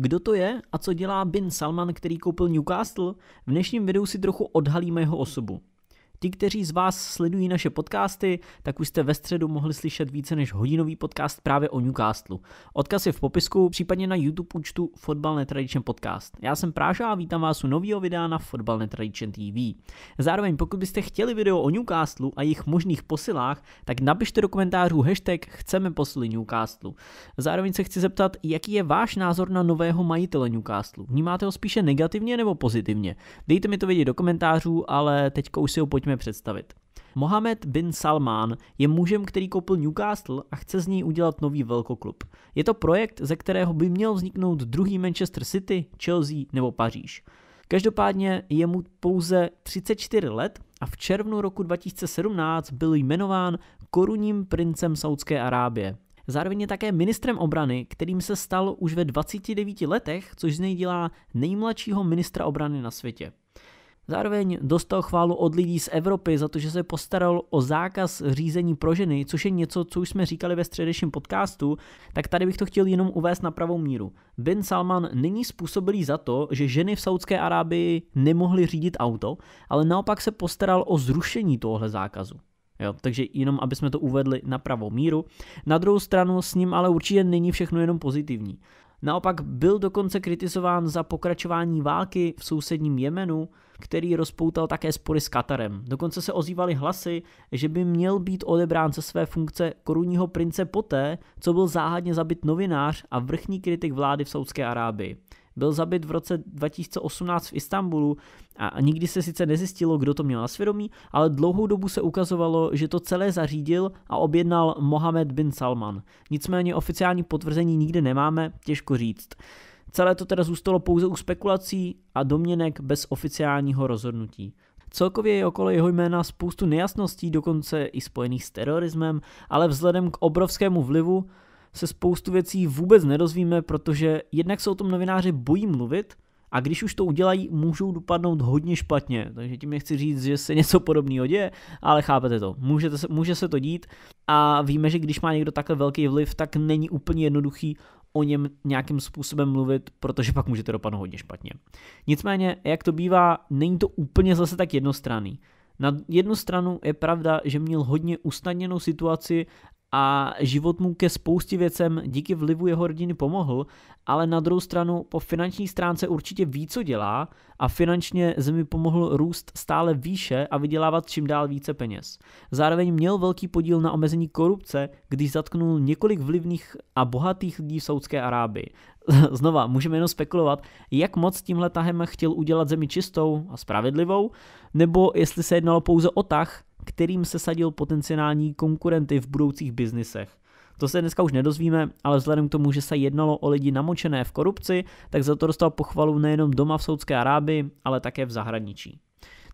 Kdo to je a co dělá Bin Salman, který koupil Newcastle? V dnešním videu si trochu odhalíme jeho osobu. Ti, kteří z vás sledují naše podcasty, tak už jste ve středu mohli slyšet více než hodinový podcast právě o Newcastlu. Odkaz je v popisku, případně na YouTube účtu Fotbal Netradition Podcast. Já jsem Práža a vítám vás u nového videa na Fotbal Netradition TV. Zároveň pokud byste chtěli video o Newcastlu a jejich možných posilách, tak napište do komentářů hashtag chceme posily Newcastlu. Zároveň se chci zeptat, jaký je váš názor na nového majitele Newcastlu. Vnímáte ho spíše negativně nebo pozitivně? Dejte mi to vědět do komentářů, ale teďka už si ho pojďme pojďme představit. Mohamed bin Salman je mužem, který koupil Newcastle a chce z něj udělat nový velkoklub. Je to projekt, ze kterého by měl vzniknout druhý Manchester City, Chelsea nebo Paříž. Každopádně je mu pouze 34 let a v červnu roku 2017 byl jmenován korunním princem Saudské Arábie. Zároveň je také ministrem obrany, kterým se stal už ve 29 letech, což z něj dělá nejmladšího ministra obrany na světě. Zároveň dostal chválu od lidí z Evropy za to, že se postaral o zákaz řízení pro ženy, což je něco, co už jsme říkali ve středešním podcastu, tak tady bych to chtěl jenom uvést na pravou míru. Bin Salman není způsobilý za to, že ženy v Saudské Arábii nemohly řídit auto, ale naopak se postaral o zrušení tohle zákazu. Jo, takže jenom, aby jsme to uvedli na pravou míru. Na druhou stranu s ním ale určitě není všechno jenom pozitivní. Naopak byl dokonce kritizován za pokračování války v sousedním Jemenu, který rozpoutal také spory s Katarem. Dokonce se ozývaly hlasy, že by měl být odebrán ze své funkce korunního prince poté, co byl záhadně zabit novinář a vrchní kritik vlády v Saudské Arábii. Byl zabit v roce 2018 v Istanbulu a nikdy se sice nezjistilo, kdo to měl na svědomí, ale dlouhou dobu se ukazovalo, že to celé zařídil a objednal Mohamed bin Salman. Nicméně oficiální potvrzení nikde nemáme, těžko říct. Celé to teda zůstalo pouze u spekulací a domněnek bez oficiálního rozhodnutí. Celkově je okolo jeho jména spoustu nejasností, dokonce i spojených s terorismem, ale vzhledem k obrovskému vlivu se spoustu věcí vůbec nedozvíme, protože jednak se o tom novináři bojí mluvit a když už to udělají, můžou dopadnout hodně špatně. Takže tím nechci říct, že se něco podobného děje, ale chápete to. se, může se to dít a víme, že když má někdo takhle velký vliv, tak není úplně jednoduchý o něm nějakým způsobem mluvit, protože pak můžete dopadnout hodně špatně. Nicméně, jak to bývá, není to úplně zase tak jednostranný. Na jednu stranu je pravda, že měl hodně usnadněnou situaci a život mu ke spoustě věcem díky vlivu jeho rodiny pomohl, ale na druhou stranu po finanční stránce určitě ví, co dělá a finančně zemi pomohl růst stále výše a vydělávat čím dál více peněz. Zároveň měl velký podíl na omezení korupce, když zatknul několik vlivných a bohatých lidí v Saudské Arábii. Znova, můžeme jenom spekulovat, jak moc tímhle tahem chtěl udělat zemi čistou a spravedlivou, nebo jestli se jednalo pouze o tah, kterým se sadil potenciální konkurenty v budoucích biznisech. To se dneska už nedozvíme, ale vzhledem k tomu, že se jednalo o lidi namočené v korupci, tak za to dostal pochvalu nejenom doma v Saudské Arábii, ale také v zahraničí.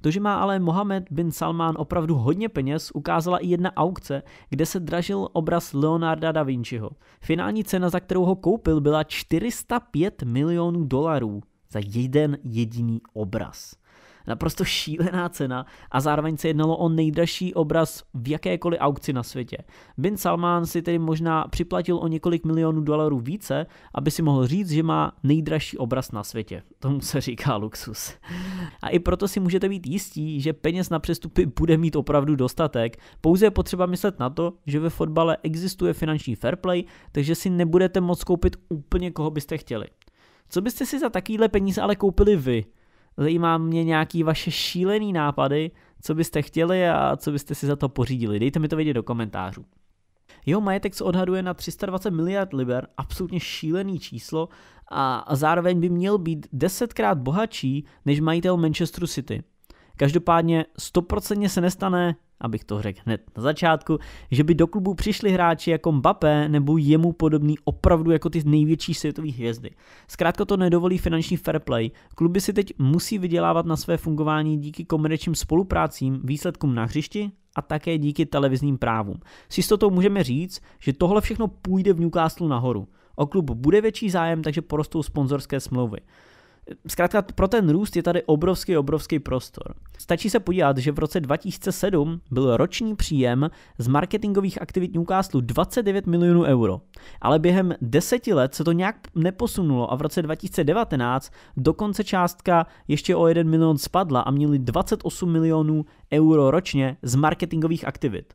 To, že má ale Mohamed bin Salman opravdu hodně peněz, ukázala i jedna aukce, kde se dražil obraz Leonarda da Vinciho. Finální cena, za kterou ho koupil, byla 405 milionů dolarů za jeden jediný obraz. Naprosto šílená cena a zároveň se jednalo o nejdražší obraz v jakékoliv aukci na světě. Bin Salman si tedy možná připlatil o několik milionů dolarů více, aby si mohl říct, že má nejdražší obraz na světě. Tomu se říká luxus. A i proto si můžete být jistí, že peněz na přestupy bude mít opravdu dostatek. Pouze je potřeba myslet na to, že ve fotbale existuje finanční fair play, takže si nebudete moc koupit úplně koho byste chtěli. Co byste si za takovýhle peníze ale koupili vy? Zajímá mě nějaký vaše šílený nápady, co byste chtěli a co byste si za to pořídili. Dejte mi to vědět do komentářů. Jeho majetek se odhaduje na 320 miliard liber, absolutně šílený číslo a zároveň by měl být desetkrát bohatší než majitel Manchester City. Každopádně 100% se nestane, abych to řekl hned na začátku, že by do klubu přišli hráči jako Mbappé nebo jemu podobný opravdu jako ty největší světové hvězdy. Zkrátka to nedovolí finanční fair play. Kluby si teď musí vydělávat na své fungování díky komerčním spoluprácím, výsledkům na hřišti a také díky televizním právům. S jistotou můžeme říct, že tohle všechno půjde v Newcastle nahoru. O klub bude větší zájem, takže porostou sponzorské smlouvy. Zkrátka pro ten růst je tady obrovský, obrovský prostor. Stačí se podívat, že v roce 2007 byl roční příjem z marketingových aktivit Newcastle 29 milionů euro, ale během deseti let se to nějak neposunulo a v roce 2019 dokonce částka ještě o 1 milion spadla a měli 28 milionů euro ročně z marketingových aktivit.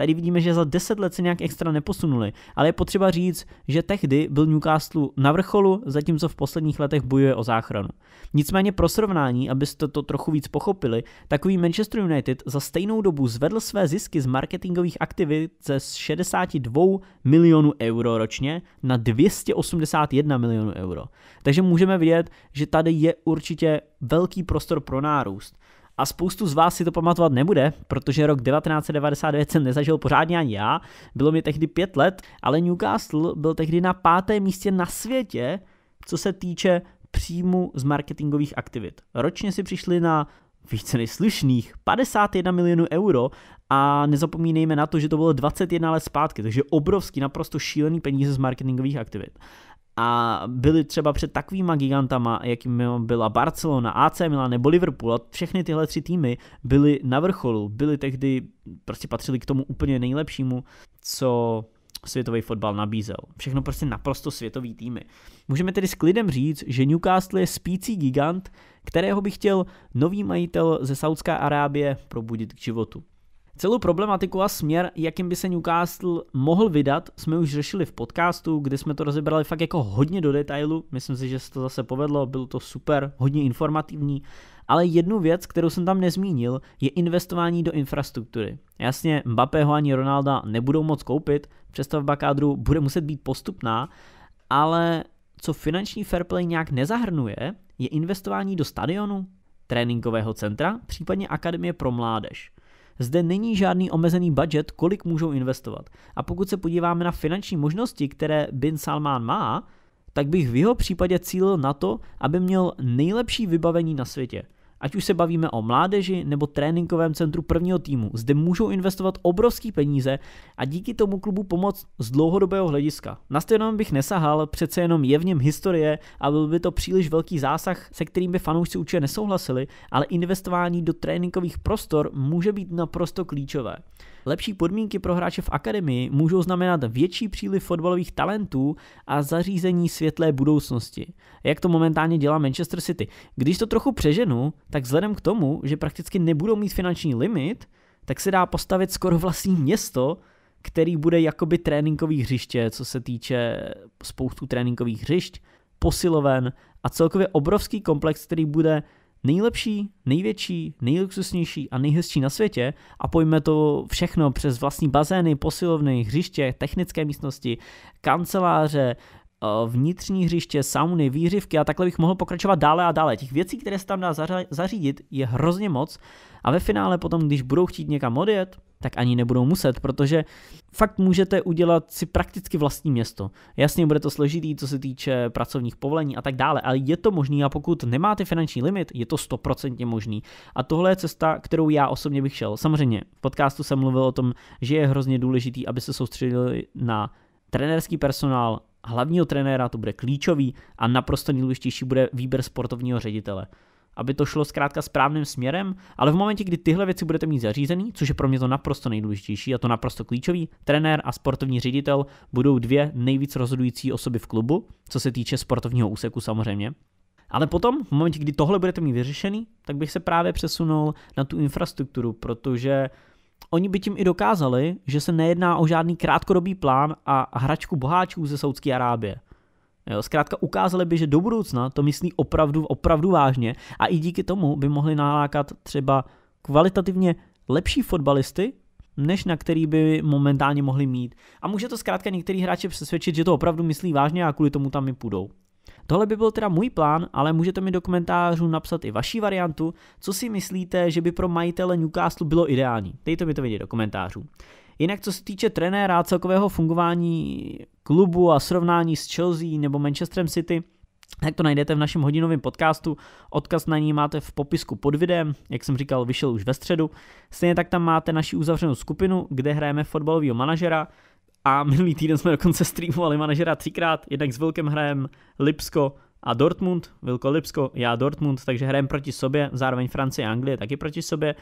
Tady vidíme, že za 10 let se nějak extra neposunuli, ale je potřeba říct, že tehdy byl Newcastle na vrcholu, zatímco v posledních letech bojuje o záchranu. Nicméně pro srovnání, abyste to trochu víc pochopili, takový Manchester United za stejnou dobu zvedl své zisky z marketingových aktivit ze 62 milionů euro ročně na 281 milionů euro. Takže můžeme vidět, že tady je určitě velký prostor pro nárůst a spoustu z vás si to pamatovat nebude, protože rok 1999 jsem nezažil pořádně ani já, bylo mi tehdy pět let, ale Newcastle byl tehdy na pátém místě na světě, co se týče příjmu z marketingových aktivit. Ročně si přišli na více než slušných 51 milionů euro a nezapomínejme na to, že to bylo 21 let zpátky, takže obrovský, naprosto šílený peníze z marketingových aktivit a byli třeba před takovýma gigantama, jakým byla Barcelona, AC Milan nebo Liverpool, a všechny tyhle tři týmy byly na vrcholu, byly tehdy, prostě patřili k tomu úplně nejlepšímu, co světový fotbal nabízel. Všechno prostě naprosto světový týmy. Můžeme tedy s klidem říct, že Newcastle je spící gigant, kterého by chtěl nový majitel ze Saudské Arábie probudit k životu. Celou problematiku a směr, jakým by se Newcastle mohl vydat, jsme už řešili v podcastu, kde jsme to rozebrali fakt jako hodně do detailu. Myslím si, že se to zase povedlo, bylo to super, hodně informativní. Ale jednu věc, kterou jsem tam nezmínil, je investování do infrastruktury. Jasně, Mbappého ani Ronalda nebudou moc koupit, přestavba kádru bude muset být postupná, ale co finanční fair play nějak nezahrnuje, je investování do stadionu, tréninkového centra, případně akademie pro mládež. Zde není žádný omezený budget, kolik můžou investovat. A pokud se podíváme na finanční možnosti, které Bin Salman má, tak bych v jeho případě cílil na to, aby měl nejlepší vybavení na světě – Ať už se bavíme o mládeži nebo tréninkovém centru prvního týmu, zde můžou investovat obrovský peníze a díky tomu klubu pomoct z dlouhodobého hlediska. Na stejnou bych nesahal, přece jenom je v něm historie a byl by to příliš velký zásah, se kterým by fanoušci určitě nesouhlasili, ale investování do tréninkových prostor může být naprosto klíčové. Lepší podmínky pro hráče v akademii můžou znamenat větší příliv fotbalových talentů a zařízení světlé budoucnosti. Jak to momentálně dělá Manchester City? Když to trochu přeženu, tak vzhledem k tomu, že prakticky nebudou mít finanční limit, tak se dá postavit skoro vlastní město, který bude jakoby tréninkový hřiště, co se týče spoustu tréninkových hřišť, posiloven a celkově obrovský komplex, který bude nejlepší, největší, nejluxusnější a nejhezčí na světě a pojme to všechno přes vlastní bazény, posilovny, hřiště, technické místnosti, kanceláře, eh, vnitřní hřiště, sauny, výřivky a takhle bych mohl pokračovat dále a dále. Těch věcí, které se tam dá zařídit, je hrozně moc a ve finále potom, když budou chtít někam odjet, tak ani nebudou muset, protože fakt můžete udělat si prakticky vlastní město. Jasně, bude to složitý, co se týče pracovních povolení a tak dále, ale je to možný a pokud nemáte finanční limit, je to stoprocentně možný. A tohle je cesta, kterou já osobně bych šel. Samozřejmě, v podcastu jsem mluvil o tom, že je hrozně důležitý, aby se soustředili na trenérský personál, hlavního trenéra, to bude klíčový a naprosto nejdůležitější bude výběr sportovního ředitele aby to šlo zkrátka správným směrem, ale v momentě, kdy tyhle věci budete mít zařízený, což je pro mě to naprosto nejdůležitější a to naprosto klíčový, trenér a sportovní ředitel budou dvě nejvíc rozhodující osoby v klubu, co se týče sportovního úseku samozřejmě. Ale potom, v momentě, kdy tohle budete mít vyřešený, tak bych se právě přesunul na tu infrastrukturu, protože Oni by tím i dokázali, že se nejedná o žádný krátkodobý plán a hračku boháčů ze Saudské Arábie. Jo, zkrátka ukázali by, že do budoucna to myslí opravdu, opravdu vážně a i díky tomu by mohli nalákat třeba kvalitativně lepší fotbalisty, než na který by momentálně mohli mít. A může to zkrátka některý hráče přesvědčit, že to opravdu myslí vážně a kvůli tomu tam i půjdou. Tohle by byl teda můj plán, ale můžete mi do komentářů napsat i vaši variantu, co si myslíte, že by pro majitele Newcastle bylo ideální. Dejte mi to vědět do komentářů. Jinak co se týče trenéra a celkového fungování klubu a srovnání s Chelsea nebo Manchesterem City, tak to najdete v našem hodinovém podcastu. Odkaz na ní máte v popisku pod videem, jak jsem říkal, vyšel už ve středu. Stejně tak tam máte naši uzavřenou skupinu, kde hrajeme fotbalového manažera, a minulý týden jsme dokonce streamovali manažera třikrát, jednak s Vilkem hrajem Lipsko a Dortmund, Vilko Lipsko, já Dortmund, takže hrajem proti sobě, zároveň Francie a Anglie taky proti sobě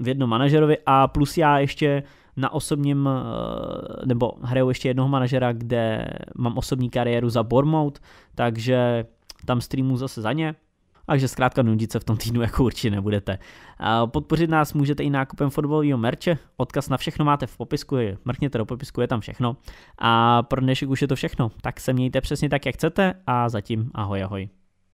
v jednom manažerovi a plus já ještě na osobním, eh, nebo hraju ještě jednoho manažera, kde mám osobní kariéru za Bournemouth, takže tam streamu zase za ně, takže zkrátka nudit se v tom týdnu jako určitě nebudete. Podpořit nás můžete i nákupem fotbalového merče, odkaz na všechno máte v popisku, mrkněte do popisku, je tam všechno. A pro dnešek už je to všechno, tak se mějte přesně tak, jak chcete a zatím ahoj ahoj.